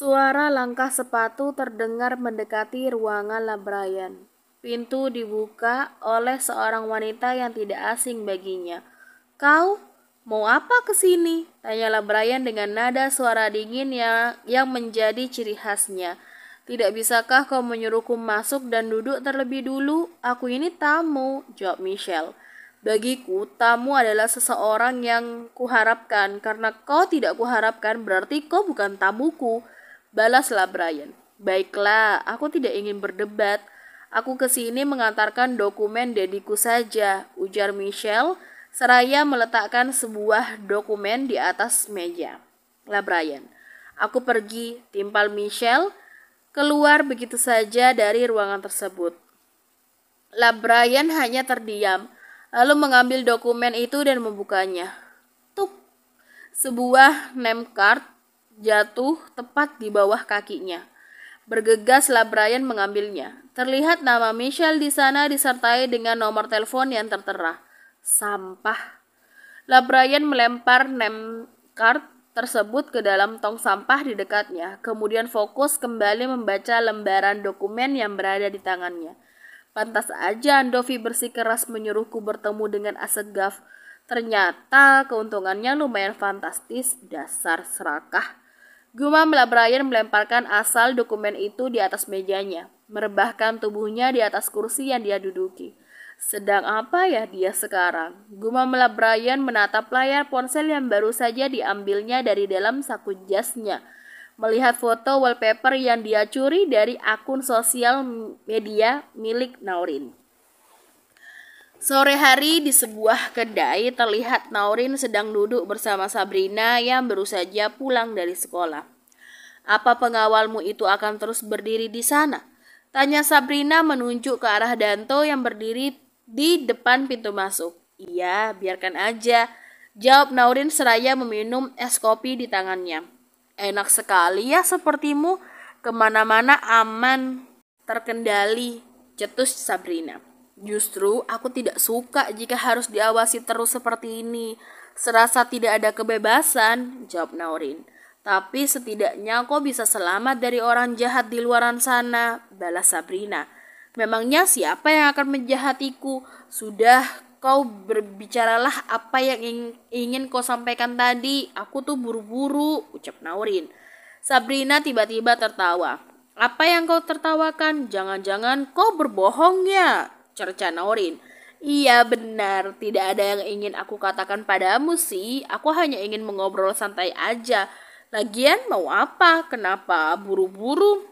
Suara langkah sepatu terdengar mendekati ruangan Labrayan. Pintu dibuka oleh seorang wanita yang tidak asing baginya. Kau mau apa ke sini? Tanya Labrayan dengan nada suara dingin yang, yang menjadi ciri khasnya. Tidak bisakah kau menyuruhku masuk dan duduk terlebih dulu? Aku ini tamu, jawab Michelle. Bagiku, tamu adalah seseorang yang kuharapkan. Karena kau tidak kuharapkan, berarti kau bukan tamuku. Balaslah Brian. Baiklah, aku tidak ingin berdebat. Aku ke sini mengantarkan dokumen dediku saja, ujar Michelle, seraya meletakkan sebuah dokumen di atas meja. Lah Brian, aku pergi, timpal Michelle, keluar begitu saja dari ruangan tersebut. Lah Brian hanya terdiam, lalu mengambil dokumen itu dan membukanya. Tuk, sebuah name card jatuh tepat di bawah kakinya. Bergegaslah Brian mengambilnya. Terlihat nama Michelle di sana disertai dengan nomor telepon yang tertera. Sampah. Lah Brian melempar name card tersebut ke dalam tong sampah di dekatnya, kemudian fokus kembali membaca lembaran dokumen yang berada di tangannya. Pantas aja Andovi bersikeras menyuruhku bertemu dengan Asegaf. Ternyata keuntungannya lumayan fantastis, dasar serakah. Guma Brian melemparkan asal dokumen itu di atas mejanya, merebahkan tubuhnya di atas kursi yang dia duduki. Sedang apa ya dia sekarang? Gumamela Brian menatap layar ponsel yang baru saja diambilnya dari dalam saku jasnya. Melihat foto wallpaper yang dia curi dari akun sosial media milik Naurin. Sore hari di sebuah kedai terlihat Naurin sedang duduk bersama Sabrina yang baru saja pulang dari sekolah. Apa pengawalmu itu akan terus berdiri di sana? Tanya Sabrina menunjuk ke arah Danto yang berdiri di depan pintu masuk. Iya, biarkan aja. Jawab Naurin seraya meminum es kopi di tangannya. Enak sekali ya sepertimu, kemana-mana aman, terkendali, cetus Sabrina. Justru aku tidak suka jika harus diawasi terus seperti ini. Serasa tidak ada kebebasan, jawab Naurin. Tapi setidaknya kau bisa selamat dari orang jahat di luaran sana, balas Sabrina. Memangnya siapa yang akan menjahatiku? Sudah, kau berbicaralah apa yang ingin kau sampaikan tadi. Aku tuh buru-buru, ucap Naurin. Sabrina tiba-tiba tertawa. Apa yang kau tertawakan? Jangan-jangan kau berbohong ya? cerca Naurin. Iya benar, tidak ada yang ingin aku katakan padamu sih. Aku hanya ingin mengobrol santai aja. Lagian mau apa? Kenapa buru-buru?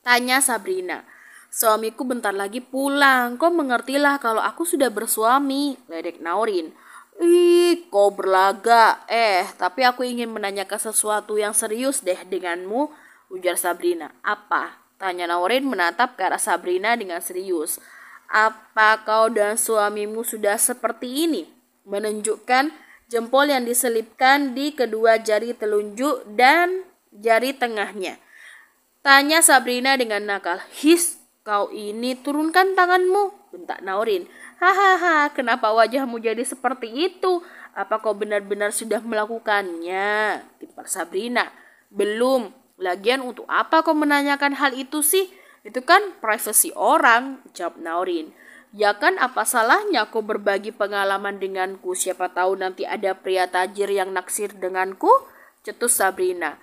Tanya Sabrina. Suamiku bentar lagi pulang. Kau mengertilah kalau aku sudah bersuami, ledek Naurin. Ih, kau berlaga. Eh, tapi aku ingin menanyakan sesuatu yang serius deh denganmu, ujar Sabrina. Apa? Tanya Naurin menatap ke arah Sabrina dengan serius. Apa kau dan suamimu sudah seperti ini? Menunjukkan jempol yang diselipkan di kedua jari telunjuk dan jari tengahnya. Tanya Sabrina dengan nakal. His, kau ini turunkan tanganmu, bentak Naurin. Hahaha, kenapa wajahmu jadi seperti itu? Apa kau benar-benar sudah melakukannya? Timpar Sabrina. Belum, Lagian untuk apa kau menanyakan hal itu sih? Itu kan privasi orang, jawab Naurin. Ya kan apa salahnya kau berbagi pengalaman denganku? Siapa tahu nanti ada pria tajir yang naksir denganku? Cetus Sabrina.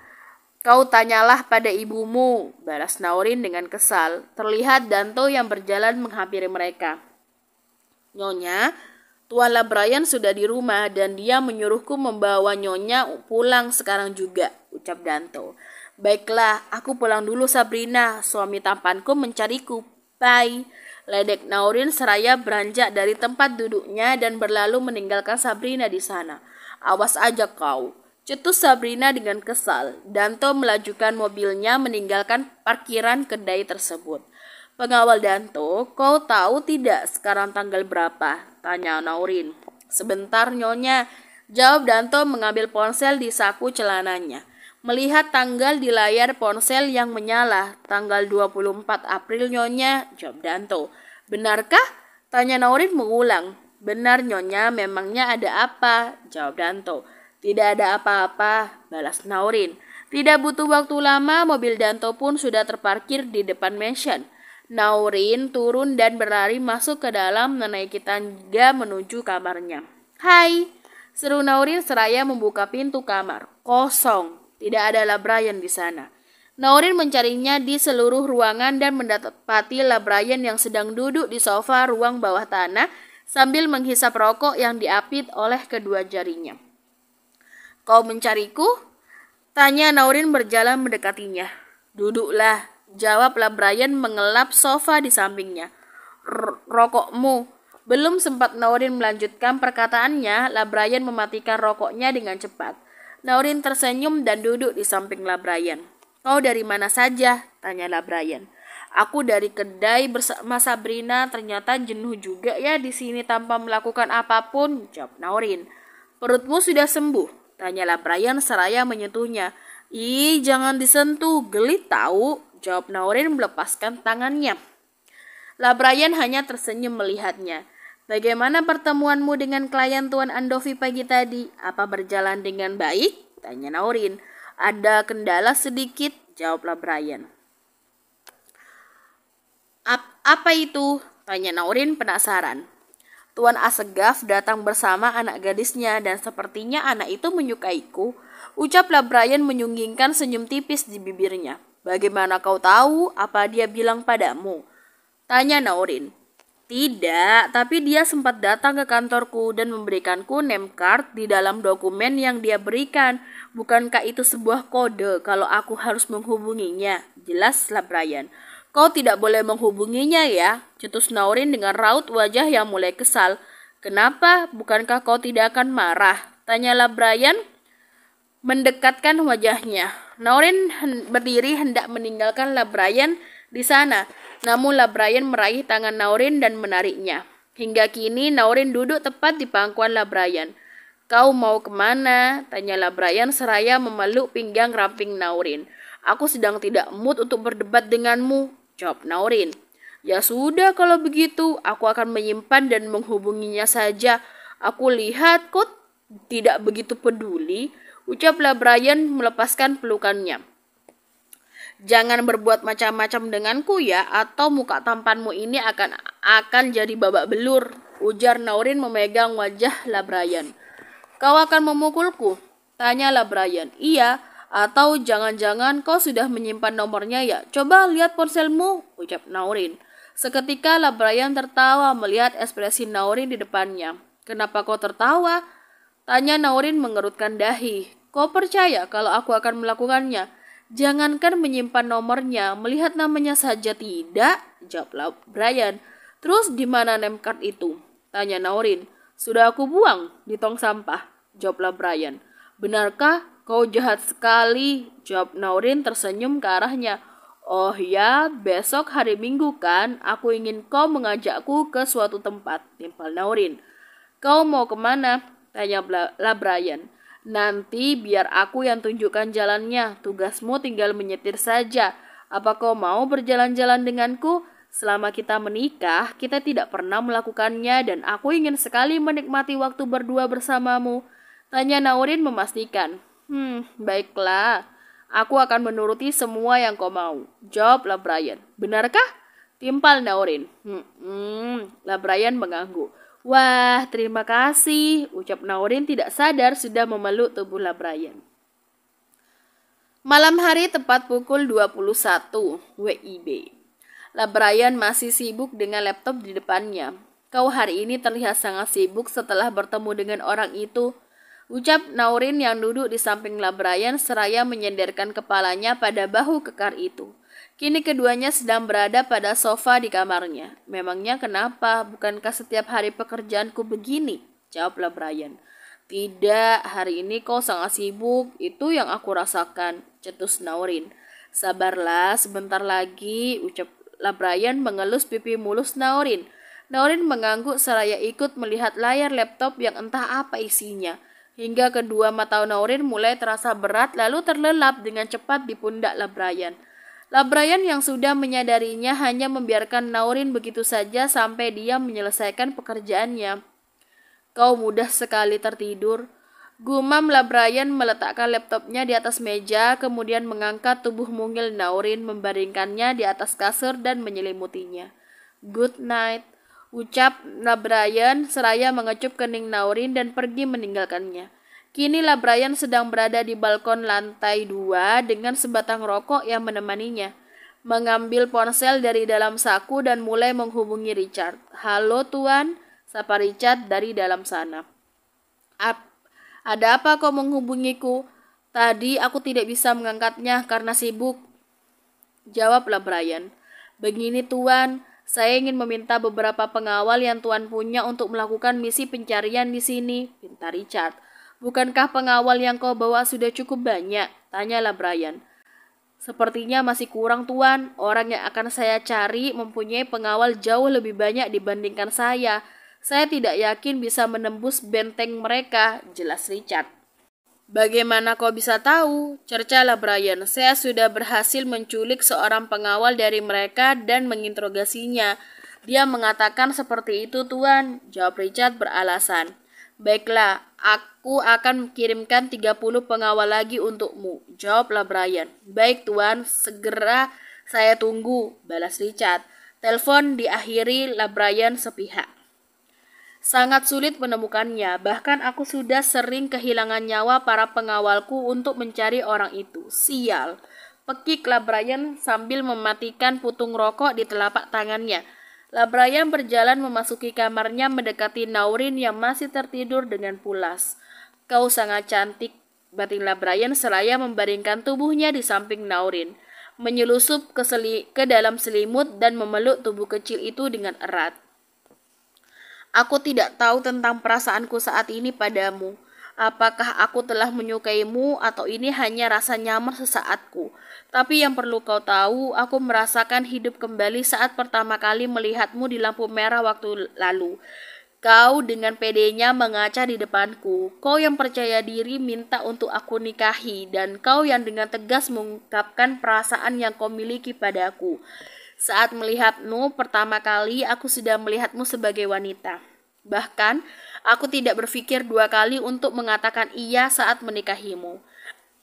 Kau tanyalah pada ibumu, balas Naurin dengan kesal. Terlihat Danto yang berjalan menghampiri mereka. Nyonya, Tuan Labrayan sudah di rumah dan dia menyuruhku membawa Nyonya pulang sekarang juga, ucap Danto. Baiklah, aku pulang dulu Sabrina. Suami tampanku mencariku. Bye. Ledek Naurin seraya beranjak dari tempat duduknya dan berlalu meninggalkan Sabrina di sana. Awas aja kau. Cetus Sabrina dengan kesal. Danto melajukan mobilnya meninggalkan parkiran kedai tersebut. Pengawal Danto, kau tahu tidak sekarang tanggal berapa? Tanya Naurin. Sebentar nyonya, jawab Danto mengambil ponsel di saku celananya. Melihat tanggal di layar ponsel yang menyala, tanggal 24 April Nyonya, jawab Danto. Benarkah? Tanya Naurin mengulang. Benar Nyonya, memangnya ada apa? Jawab Danto. Tidak ada apa-apa, balas Naurin. Tidak butuh waktu lama, mobil Danto pun sudah terparkir di depan mansion. Naurin turun dan berlari masuk ke dalam menaiki tangga menuju kamarnya. Hai, seru Naurin seraya membuka pintu kamar. Kosong, tidak ada Labrayan di sana. Naurin mencarinya di seluruh ruangan dan mendapati Labrayan yang sedang duduk di sofa ruang bawah tanah sambil menghisap rokok yang diapit oleh kedua jarinya. Kau mencariku? Tanya Naurin berjalan mendekatinya. Duduklah, jawab Labrayan mengelap sofa di sampingnya. rokokmu. Belum sempat Naurin melanjutkan perkataannya, Labrayan mematikan rokoknya dengan cepat. Naurin tersenyum dan duduk di samping Labrayan. Kau dari mana saja? Tanya Labrayan. Aku dari kedai bersama Sabrina, ternyata jenuh juga ya di sini tanpa melakukan apapun, jawab Naurin. Perutmu sudah sembuh? Tanya Labrayan seraya menyentuhnya. Ih, jangan disentuh, geli tahu, jawab Naurin melepaskan tangannya. Labrayan hanya tersenyum melihatnya. Bagaimana pertemuanmu dengan klien Tuan Andovi pagi tadi? Apa berjalan dengan baik? Tanya Naurin. Ada kendala sedikit? Jawablah Brian. Ap apa itu? Tanya Naurin penasaran. Tuan Asegaf datang bersama anak gadisnya dan sepertinya anak itu menyukaiku. Ucaplah Brian menyunggingkan senyum tipis di bibirnya. Bagaimana kau tahu apa dia bilang padamu? Tanya Naurin. Tidak, tapi dia sempat datang ke kantorku dan memberikanku name card di dalam dokumen yang dia berikan. Bukankah itu sebuah kode kalau aku harus menghubunginya? Jelaslah Brian. Kau tidak boleh menghubunginya ya, cetus Naurin dengan raut wajah yang mulai kesal. Kenapa? Bukankah kau tidak akan marah? Tanyalah Brian mendekatkan wajahnya. Naurin berdiri hendak meninggalkanlah Brian di sana. Namun Brian meraih tangan Naurin dan menariknya. Hingga kini Naurin duduk tepat di pangkuan Brian. Kau mau kemana? Tanya Brian seraya memeluk pinggang ramping Naurin. Aku sedang tidak mood untuk berdebat denganmu, jawab Naurin. Ya sudah kalau begitu, aku akan menyimpan dan menghubunginya saja. Aku lihat kau tidak begitu peduli, ucap Brian melepaskan pelukannya. Jangan berbuat macam-macam denganku ya, atau muka tampanmu ini akan akan jadi babak belur. Ujar Naurin memegang wajah Labrayan. Kau akan memukulku? Tanya Labrayan. Iya, atau jangan-jangan kau sudah menyimpan nomornya ya? Coba lihat ponselmu, ucap Naurin. Seketika Labrayan tertawa melihat ekspresi Naurin di depannya. Kenapa kau tertawa? Tanya Naurin mengerutkan dahi. Kau percaya kalau aku akan melakukannya? Jangankan menyimpan nomornya, melihat namanya saja tidak, Jawab Brian. Terus di mana name card itu? Tanya Naurin. Sudah aku buang di tong sampah, jawablah Brian. Benarkah kau jahat sekali? Jawab Naurin tersenyum ke arahnya. Oh ya, besok hari Minggu kan, aku ingin kau mengajakku ke suatu tempat, timpal Naurin. Kau mau kemana? Tanya Brian. Nanti biar aku yang tunjukkan jalannya, tugasmu tinggal menyetir saja. Apa kau mau berjalan-jalan denganku? Selama kita menikah, kita tidak pernah melakukannya dan aku ingin sekali menikmati waktu berdua bersamamu. Tanya Naurin memastikan. Hmm, baiklah. Aku akan menuruti semua yang kau mau. Jawablah Brian. Benarkah? Timpal Naurin. Hmm, hmm. Lah Brian mengangguk. Wah, terima kasih, ucap Naurin tidak sadar sudah memeluk tubuh Labrayan. Malam hari tepat pukul 21 WIB. Labrayan masih sibuk dengan laptop di depannya. Kau hari ini terlihat sangat sibuk setelah bertemu dengan orang itu. Ucap Naurin yang duduk di samping Labrayan seraya menyenderkan kepalanya pada bahu kekar itu. Kini keduanya sedang berada pada sofa di kamarnya. Memangnya kenapa? Bukankah setiap hari pekerjaanku begini? Jawablah Brian. Tidak, hari ini kau sangat sibuk. Itu yang aku rasakan, cetus Naurin. Sabarlah, sebentar lagi, ucaplah Brian mengelus pipi mulus Naurin. Naurin mengangguk seraya ikut melihat layar laptop yang entah apa isinya hingga kedua mata Naurin mulai terasa berat lalu terlelap dengan cepat di pundak Lebrayan. Labrayan yang sudah menyadarinya hanya membiarkan Naurin begitu saja sampai dia menyelesaikan pekerjaannya. Kau mudah sekali tertidur. Gumam Labrayan meletakkan laptopnya di atas meja, kemudian mengangkat tubuh mungil Naurin, membaringkannya di atas kasur dan menyelimutinya. Good night, ucap Labrayan seraya mengecup kening Naurin dan pergi meninggalkannya. Kini Brian sedang berada di balkon lantai dua dengan sebatang rokok yang menemaninya. Mengambil ponsel dari dalam saku dan mulai menghubungi Richard. Halo tuan, sapa Richard dari dalam sana. Ap, ada apa kau menghubungiku? Tadi aku tidak bisa mengangkatnya karena sibuk. Jawablah Brian. Begini tuan, saya ingin meminta beberapa pengawal yang tuan punya untuk melakukan misi pencarian di sini, pinta Richard. Bukankah pengawal yang kau bawa sudah cukup banyak? Tanyalah Brian. Sepertinya masih kurang tuan, orang yang akan saya cari mempunyai pengawal jauh lebih banyak dibandingkan saya. Saya tidak yakin bisa menembus benteng mereka, jelas Richard. Bagaimana kau bisa tahu? Cercalah Brian, saya sudah berhasil menculik seorang pengawal dari mereka dan menginterogasinya. Dia mengatakan seperti itu tuan, jawab Richard beralasan. Baiklah, aku akan kirimkan 30 pengawal lagi untukmu. Jawablah Brian. Baik tuan, segera saya tunggu, balas Richard. Telepon diakhiri lah Brian sepihak. Sangat sulit menemukannya, bahkan aku sudah sering kehilangan nyawa para pengawalku untuk mencari orang itu. Sial, pekiklah Brian sambil mematikan putung rokok di telapak tangannya. Labrayan berjalan memasuki kamarnya mendekati Naurin yang masih tertidur dengan pulas. Kau sangat cantik, batin Labrayan seraya membaringkan tubuhnya di samping Naurin, menyelusup ke, seli ke dalam selimut dan memeluk tubuh kecil itu dengan erat. Aku tidak tahu tentang perasaanku saat ini padamu apakah aku telah menyukaimu atau ini hanya rasa nyaman sesaatku. Tapi yang perlu kau tahu, aku merasakan hidup kembali saat pertama kali melihatmu di lampu merah waktu lalu. Kau dengan pedenya mengaca di depanku. Kau yang percaya diri minta untuk aku nikahi dan kau yang dengan tegas mengungkapkan perasaan yang kau miliki padaku. Saat melihatmu pertama kali, aku sudah melihatmu sebagai wanita. Bahkan, aku tidak berpikir dua kali untuk mengatakan iya saat menikahimu.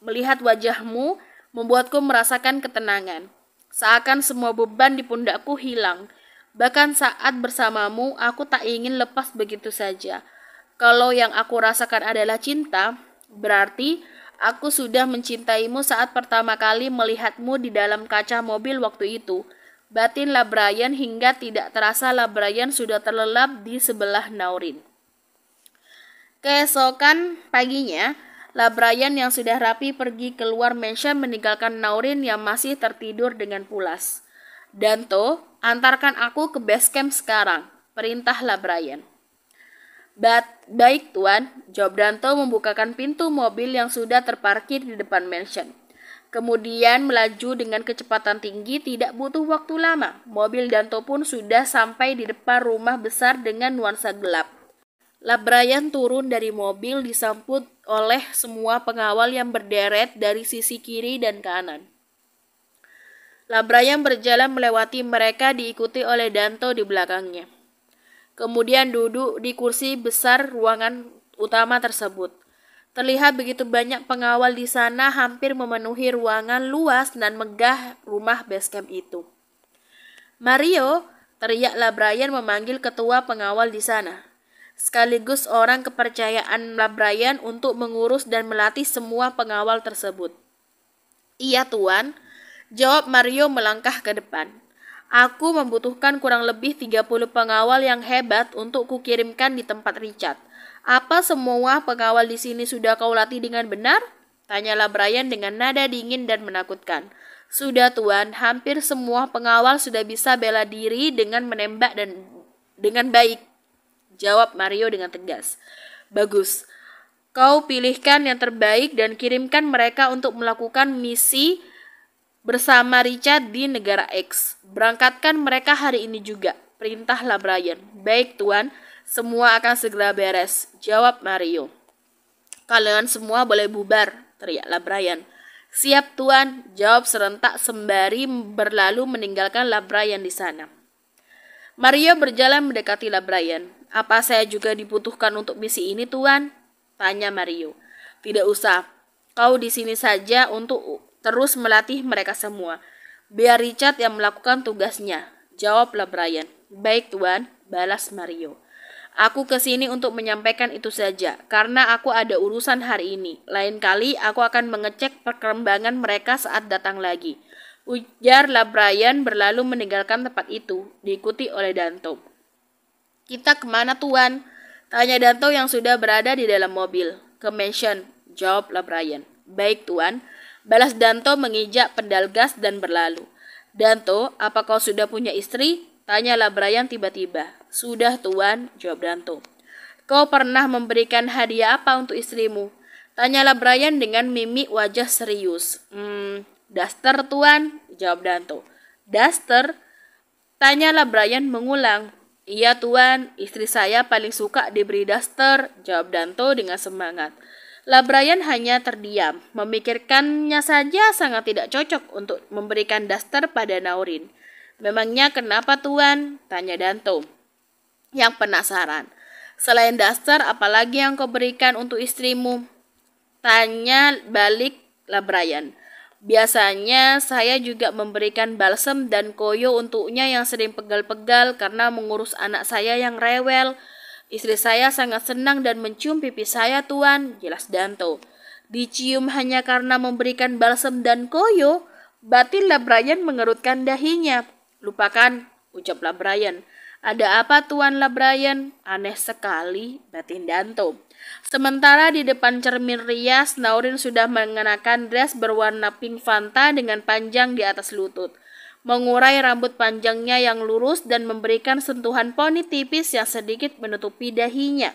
Melihat wajahmu membuatku merasakan ketenangan. Seakan semua beban di pundakku hilang. Bahkan saat bersamamu, aku tak ingin lepas begitu saja. Kalau yang aku rasakan adalah cinta, berarti aku sudah mencintaimu saat pertama kali melihatmu di dalam kaca mobil waktu itu batin Labrayan hingga tidak terasa Labrayan sudah terlelap di sebelah Naurin. Keesokan paginya, Labrayan yang sudah rapi pergi keluar mansion meninggalkan Naurin yang masih tertidur dengan pulas. Danto, antarkan aku ke base camp sekarang, perintah Labrayan. Bat, baik tuan, jawab Danto membukakan pintu mobil yang sudah terparkir di depan mansion. Kemudian melaju dengan kecepatan tinggi tidak butuh waktu lama. Mobil Danto pun sudah sampai di depan rumah besar dengan nuansa gelap. Labrayan turun dari mobil disambut oleh semua pengawal yang berderet dari sisi kiri dan kanan. Labrayan berjalan melewati mereka diikuti oleh Danto di belakangnya. Kemudian duduk di kursi besar ruangan utama tersebut. Terlihat begitu banyak pengawal di sana hampir memenuhi ruangan luas dan megah rumah basecamp itu. Mario, teriaklah Brian memanggil ketua pengawal di sana. Sekaligus orang kepercayaan Brian untuk mengurus dan melatih semua pengawal tersebut. Iya tuan, jawab Mario melangkah ke depan. Aku membutuhkan kurang lebih 30 pengawal yang hebat untuk kukirimkan di tempat Richard apa semua pengawal di sini sudah kau latih dengan benar? Tanyalah Brian dengan nada dingin dan menakutkan. Sudah tuan, hampir semua pengawal sudah bisa bela diri dengan menembak dan dengan baik. Jawab Mario dengan tegas. Bagus. Kau pilihkan yang terbaik dan kirimkan mereka untuk melakukan misi bersama Richard di negara X. Berangkatkan mereka hari ini juga. Perintahlah Brian. Baik, Tuan. Semua akan segera beres. Jawab Mario. Kalian semua boleh bubar, teriaklah Brian. Siap, Tuan. Jawab serentak sembari berlalu meninggalkan Labrayan di sana. Mario berjalan mendekati Labrayan. Apa saya juga dibutuhkan untuk misi ini, Tuan? Tanya Mario. Tidak usah. Kau di sini saja untuk terus melatih mereka semua. Biar Richard yang melakukan tugasnya. Jawab Labrayan. Baik tuan, balas Mario. Aku ke sini untuk menyampaikan itu saja, karena aku ada urusan hari ini. Lain kali aku akan mengecek perkembangan mereka saat datang lagi. Ujar Labrayan berlalu meninggalkan tempat itu, diikuti oleh Danto. Kita kemana tuan? Tanya Danto yang sudah berada di dalam mobil. Ke mansion, jawab Labrayan. Baik tuan, balas Danto menginjak pedal gas dan berlalu. Danto, apa kau sudah punya istri? Tanyalah Brian tiba-tiba. Sudah tuan, jawab Danto. Kau pernah memberikan hadiah apa untuk istrimu? Tanyalah Brian dengan mimik wajah serius. Hmm, daster tuan, jawab Danto. Daster? Tanyalah Brian mengulang. Iya tuan, istri saya paling suka diberi daster, jawab Danto dengan semangat. Brian hanya terdiam, memikirkannya saja sangat tidak cocok untuk memberikan daster pada Naurin. Memangnya kenapa Tuan? Tanya Danto. Yang penasaran. Selain dasar, apalagi yang kau berikan untuk istrimu? Tanya balik Labrayan. Biasanya saya juga memberikan balsem dan koyo untuknya yang sering pegal-pegal karena mengurus anak saya yang rewel. Istri saya sangat senang dan mencium pipi saya, Tuan, jelas Danto. Dicium hanya karena memberikan balsem dan koyo, batin Labrayan mengerutkan dahinya. Lupakan, ucaplah Brian. Ada apa Tuan Labrian? Aneh sekali, batin Danto. Sementara di depan cermin rias, Naurin sudah mengenakan dress berwarna pink Fanta dengan panjang di atas lutut. Mengurai rambut panjangnya yang lurus dan memberikan sentuhan poni tipis yang sedikit menutupi dahinya.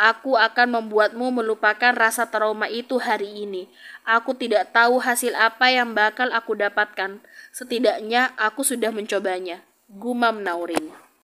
Aku akan membuatmu melupakan rasa trauma itu hari ini. Aku tidak tahu hasil apa yang bakal aku dapatkan. Setidaknya aku sudah mencobanya. Gumam Naurin.